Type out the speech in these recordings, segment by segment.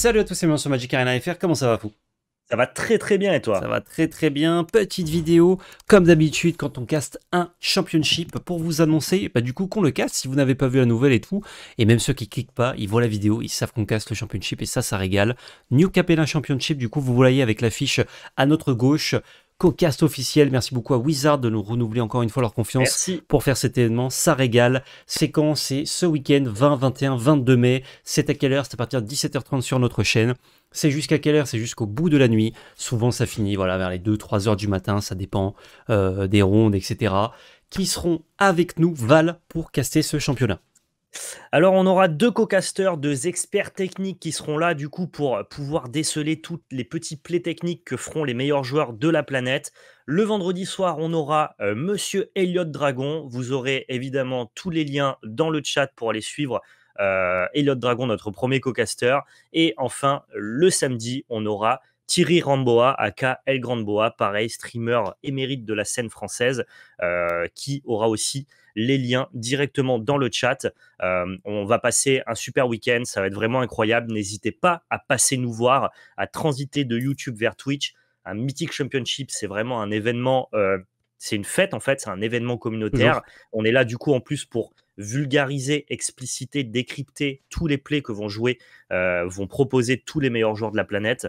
Salut à tous et bienvenue sur Magic Arena FR, comment ça va vous ça va très très bien et toi Ça va très très bien. Petite vidéo, comme d'habitude, quand on caste un championship pour vous annoncer, bah, du coup qu'on le caste, si vous n'avez pas vu la nouvelle et tout. Et même ceux qui cliquent pas, ils voient la vidéo, ils savent qu'on caste le championship et ça, ça régale. New Capella Championship, du coup, vous voyez avec l'affiche à notre gauche, cocast officiel. Merci beaucoup à Wizard de nous renouveler encore une fois leur confiance pour faire cet événement. Ça régale. C'est quand C'est ce week-end, 20, 21, 22 mai. C'est à quelle heure C'est à partir de 17h30 sur notre chaîne. C'est jusqu'à quelle heure C'est jusqu'au bout de la nuit. Souvent, ça finit voilà, vers les 2-3 heures du matin. Ça dépend euh, des rondes, etc. Qui seront avec nous, Val, pour caster ce championnat. Alors, on aura deux co-casters, deux experts techniques qui seront là, du coup, pour euh, pouvoir déceler toutes les petits plaies techniques que feront les meilleurs joueurs de la planète. Le vendredi soir, on aura euh, Monsieur Elliot Dragon. Vous aurez évidemment tous les liens dans le chat pour aller suivre euh, Elliot Dragon, notre premier co-caster. Et enfin, le samedi, on aura Thierry Ramboa, aka El Grand pareil, streamer émérite de la scène française, euh, qui aura aussi les liens directement dans le chat. Euh, on va passer un super week-end, ça va être vraiment incroyable. N'hésitez pas à passer nous voir, à transiter de YouTube vers Twitch. Un Mythic Championship, c'est vraiment un événement, euh, c'est une fête en fait, c'est un événement communautaire. On est là du coup en plus pour vulgariser, expliciter, décrypter tous les plays que vont jouer, vont proposer tous les meilleurs joueurs de la planète.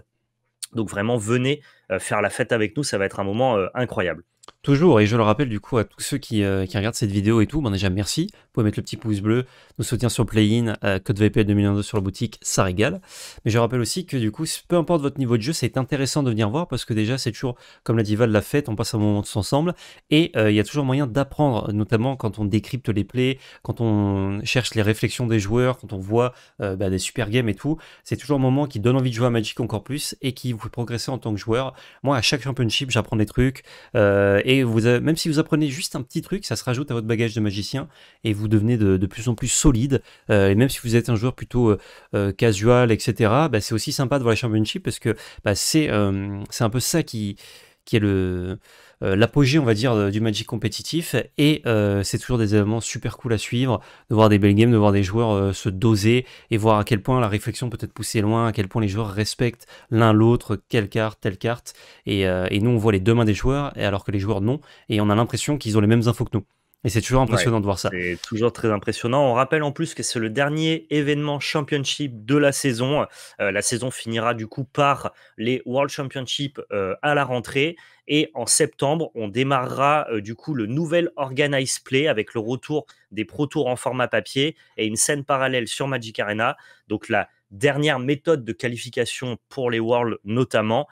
Donc vraiment, venez euh, faire la fête avec nous, ça va être un moment euh, incroyable. Toujours, et je le rappelle du coup à tous ceux qui, euh, regardent cette vidéo et tout, bon déjà merci mettre le petit pouce bleu, nous soutenir sur Play-in, euh, code VPL 2022 sur la boutique, ça régale. Mais je rappelle aussi que du coup, peu importe votre niveau de jeu, c'est intéressant de venir voir parce que déjà, c'est toujours, comme l'a dival la fête, on passe un moment tous ensemble et euh, il y a toujours moyen d'apprendre, notamment quand on décrypte les plays, quand on cherche les réflexions des joueurs, quand on voit euh, bah, des super games et tout. C'est toujours un moment qui donne envie de jouer à Magic encore plus et qui vous fait progresser en tant que joueur. Moi, à chaque championship, j'apprends des trucs euh, et vous, même si vous apprenez juste un petit truc, ça se rajoute à votre bagage de magicien et vous devenez de, plus en plus solide. Euh, et même si vous êtes un joueur plutôt euh, euh, casual, etc., bah, c'est aussi sympa de voir les championships parce que bah, c'est un peu ça qui, qui est le l'apogée, on va dire, du Magic compétitif. Et c'est toujours des événements super cool à suivre, de voir des belles games, de voir des joueurs se doser et voir à quel point la réflexion peut être poussée loin, à quel point les joueurs respectent l'un l'autre, quelle carte, telle carte. Et, et, nous, on voit les deux mains des joueurs, alors que les joueurs non. Et on a l'impression qu'ils ont les mêmes infos que nous. Et c'est toujours impressionnant de voir ça. C'est toujours très impressionnant. On rappelle en plus que c'est le dernier événement championship de la saison. Euh, la saison finira du coup par les World Championship euh, à la rentrée. Et en septembre, on démarrera euh, du coup le nouvel Organize Play avec le retour des Pro Tours en format papier et une scène parallèle sur Magic Arena. Donc la dernière méthode de qualification pour les Worlds notamment.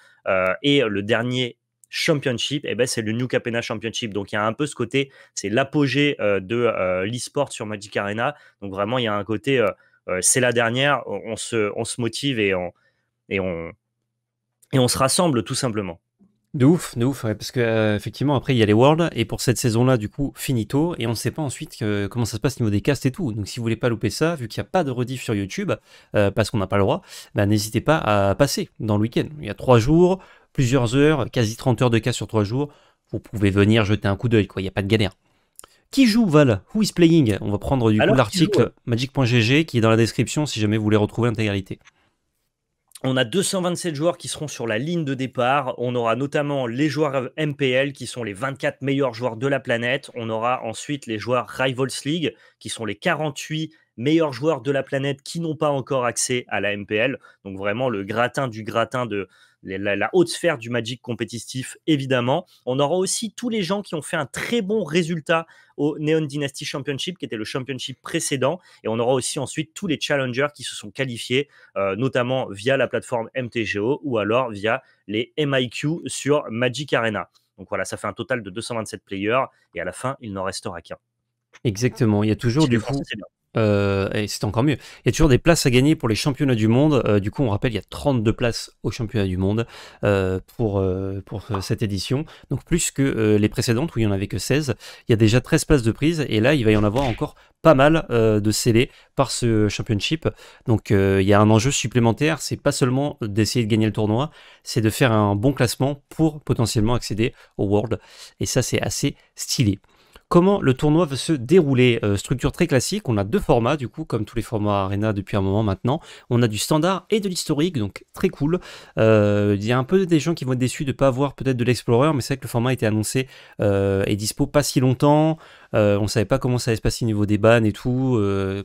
et le dernier Championship, et eh ben, c'est le New Capena Championship. Donc il y a un peu ce côté, c'est l'apogée euh, de euh, l'e-sport sur Magic Arena. Donc vraiment, il y a un côté, euh, c'est la dernière, on se, on se motive et on, et, on, et on se rassemble tout simplement. De ouf, de ouf, parce que effectivement après il y a les Worlds et pour cette saison-là du coup finito et on ne sait pas ensuite comment ça se passe au niveau des castes et tout. Donc si vous voulez pas louper ça, vu qu'il n'y a pas de rediff sur YouTube parce qu'on n'a pas le droit, bah, n'hésitez pas à passer dans le week-end. Il y a trois jours, plusieurs heures, quasi 30 heures de cas sur 3 jours, vous pouvez venir jeter un coup d'œil, quoi, il n'y a pas de galère. Qui joue Val Who is playing On va prendre du coup l'article magic.gg qui est dans la description si jamais vous voulez retrouver l'intégralité. On a 227 joueurs qui seront sur la ligne de départ. On aura notamment les joueurs MPL qui sont les 24 meilleurs joueurs de la planète. On aura ensuite les joueurs Rivals League qui sont les 48 meilleurs joueurs de la planète qui n'ont pas encore accès à la MPL. Donc vraiment le gratin du gratin de, la, haute sphère du Magic compétitif, évidemment. On aura aussi tous les gens qui ont fait un très bon résultat au Neon Dynasty Championship, qui était le championship précédent. Et on aura aussi ensuite tous les challengers qui se sont qualifiés, euh, notamment via la plateforme MTGO ou alors via les MIQ sur Magic Arena. Donc voilà, ça fait un total de 227 players et à la fin, il n'en restera qu'un. Exactement, il y a toujours du coup. Euh, et c'est encore mieux. Il y a toujours des places à gagner pour les championnats du monde. Euh, du coup, on rappelle, il y a 32 places aux championnats du monde euh, pour, pour cette édition. Donc plus que les précédentes où il n'y en avait que 16. Il y a déjà 13 places de prise. Et là, il va y en avoir encore pas mal de scellés par ce championship. Donc il y a un enjeu supplémentaire. C'est pas seulement d'essayer de gagner le tournoi, c'est de faire un bon classement pour potentiellement accéder au World. Et ça, c'est assez stylé comment le tournoi va se dérouler. Euh, structure très classique, on a deux formats du coup, comme tous les formats Arena depuis un moment maintenant. On a du standard et de l'historique, donc très cool. Euh, il y a un peu des gens qui vont être déçus de ne pas avoir peut-être de l'Explorer, mais c'est vrai que le format a été annoncé euh, et dispo pas si longtemps. on ne savait pas comment ça allait se passer au niveau des bannes et tout,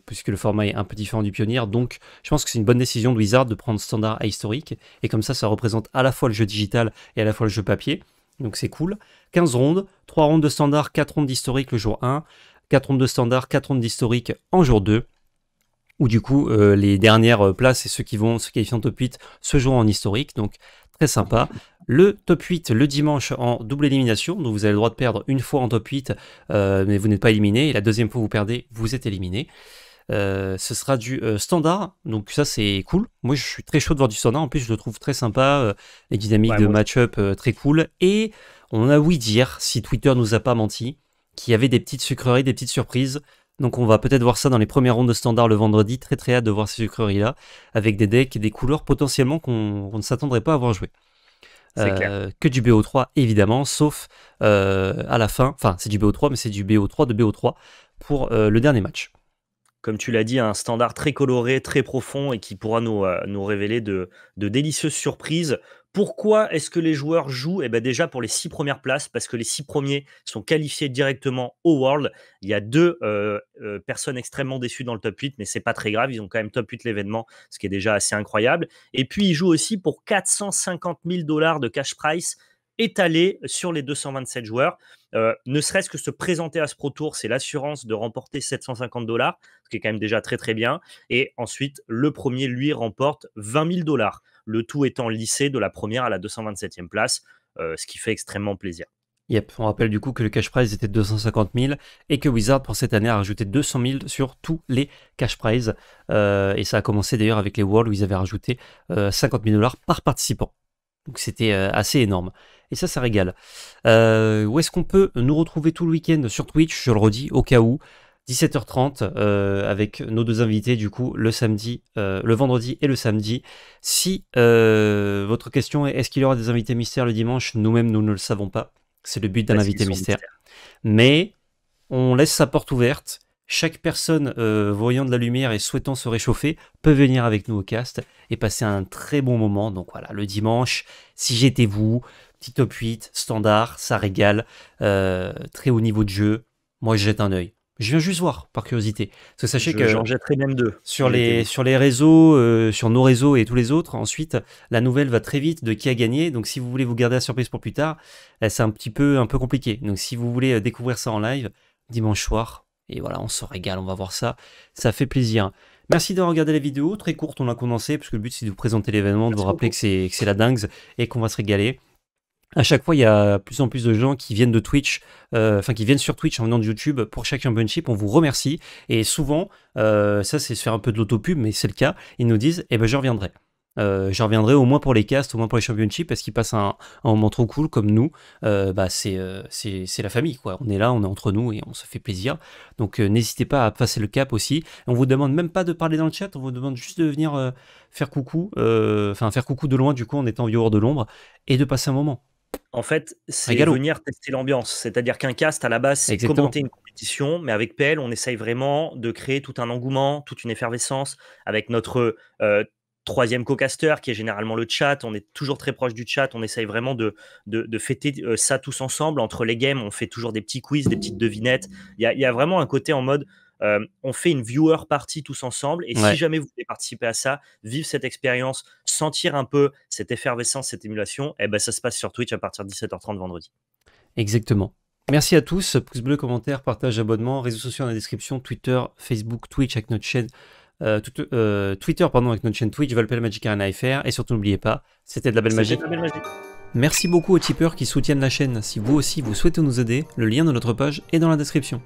puisque le format est un peu différent du pionnier. Donc je pense que c'est une bonne décision de Wizard de prendre standard et historique. Et comme ça, ça représente à la fois le jeu digital et à la fois le jeu papier donc c'est cool. 15 rondes, 3 rondes de standard, 4 rondes d'historique le jour 1, 4 rondes de standard, 4 rondes d'historique en jour 2 où du coup euh, les dernières euh, places et ceux qui vont se qualifier en top 8 se jouent en historique, donc très sympa. Le top 8 le dimanche en double élimination, donc vous avez le droit de perdre une fois en top 8, euh, mais vous n'êtes pas éliminé, et la deuxième fois que vous perdez, vous êtes éliminé. Euh, ce sera du euh, standard, donc ça c'est cool. Moi je suis très chaud de voir du standard, en plus je le trouve très sympa, euh, les dynamiques de match-up très cool. Et on a oui dire, si Twitter nous a pas menti, qu'il y avait des petites sucreries, des petites surprises. Donc on va peut-être voir ça dans les premières rondes de standard le vendredi, très très hâte de voir ces sucreries-là, avec des decks et des couleurs potentiellement qu'on ne s'attendrait pas à voir jouer que du BO3 évidemment, sauf à la fin, enfin c'est du BO3 mais c'est du BO3 de BO3 pour le dernier match comme tu l'as dit, un standard très coloré, très profond et qui pourra nous, euh, nous révéler de, de délicieuses surprises. Pourquoi est-ce que les joueurs jouent eh ben, Déjà pour les six premières places, parce que les six premiers sont qualifiés directement au World. Il y a deux euh, euh, personnes extrêmement déçues dans le top 8, mais c'est pas très grave. Ils ont quand même top 8 l'événement, ce qui est déjà assez incroyable. Et puis, ils jouent aussi pour 450 000 dollars de cash price étalé sur les 227 joueurs. Euh, ne serait-ce que se présenter à ce Pro Tour, c'est l'assurance de remporter 750 dollars, ce qui est quand même déjà très très bien. Et ensuite, le premier, lui, remporte 20 000 dollars, le tout étant lissé de la première à la 227e place, euh, ce qui fait extrêmement plaisir. Yep, on rappelle du coup que le cash prize était de 250 000 et que Wizard pour cette année a rajouté 200 000 sur tous les cash prizes. Euh, et ça a commencé d'ailleurs avec les Worlds où ils avaient rajouté 50 000 dollars par participant. Donc c'était euh, assez énorme. Et ça, ça régale. Euh, où est-ce qu'on peut nous retrouver tout le week-end sur Twitch Je le redis au cas où. 17h30 euh, avec nos deux invités du coup le samedi, le vendredi et le samedi. Si votre question est est-ce qu'il y aura des invités mystères le dimanche, nous-mêmes nous ne le savons pas. C'est le but d'un bah, invité mystère. Mais on laisse sa porte ouverte. Chaque personne euh, voyant de la lumière et souhaitant se réchauffer peut venir avec nous au cast et passer un très bon moment. Donc voilà, le dimanche, si j'étais vous, petit top 8, standard, ça régale, euh, très haut niveau de jeu. Moi, je jette un œil. Je viens juste voir, par curiosité. Parce que sachez je, que. J'en jetterai même deux. Sur les, sur les réseaux, euh, sur nos réseaux et tous les autres, ensuite, la nouvelle va très vite de qui a gagné. Donc, si vous voulez vous garder la surprise pour plus tard, eh, c'est un petit peu, un peu compliqué. Donc, si vous voulez découvrir ça en live, dimanche soir, et voilà, on se régale, on va voir ça. Ça fait plaisir. Merci d'avoir regardé la vidéo, très courte, on l'a condensée, puisque le but c'est de vous présenter l'événement, de vous rappeler que c'est la dingue et qu'on va se régaler. À chaque fois, il y a plus en plus de gens qui viennent de Twitch, euh, enfin qui viennent sur Twitch en venant de YouTube pour chaque championship. On vous remercie. Et souvent, euh, ça c'est se faire un peu de l'autopub, mais c'est le cas, ils nous disent, eh ben je reviendrai. Euh, J'en reviendrai au moins pour les castes, au moins pour les championships, parce qu'ils passent un, moment trop cool comme nous. Euh, bah, euh, c'est c'est la famille, quoi. On est là, on est entre nous et on se fait plaisir. Donc euh, n'hésitez pas à passer le cap aussi. On vous demande même pas de parler dans le chat, on vous demande juste de venir faire coucou, enfin faire coucou de loin du coup en étant hors de l'ombre et de passer un moment. En fait, c'est venir tester l'ambiance. C'est-à-dire qu'un cast, à la base, c'est commenter une compétition, mais avec PL, on essaye vraiment de créer tout un engouement, toute une effervescence, avec notre troisième co-caster, qui est généralement le chat. On est toujours très proche du chat. On essaye vraiment de, de, fêter euh, ça tous ensemble. Entre les games, on fait toujours des petits quiz, des petites devinettes. Il y a, vraiment un côté en mode. Euh, on fait une viewer party tous ensemble. Et si jamais vous voulez participer à ça, vivre cette expérience, sentir un peu cette effervescence, cette émulation, et eh ben, ça se passe sur Twitch à partir de 17h30 vendredi. Exactement. Merci à tous. Pouce bleu, commentaire, partage, abonnement, réseaux sociaux dans la description, Twitter, Facebook, Twitch avec notre chaîne. Euh, euh, Twitter, pardon, avec notre chaîne Twitch, Valpel Magic Arena Et surtout, n'oubliez pas, c'était de la belle magie. De la belle magie. Merci beaucoup aux tipeurs qui soutiennent la chaîne. Si vous aussi vous souhaitez nous aider, le lien de notre page est dans la description.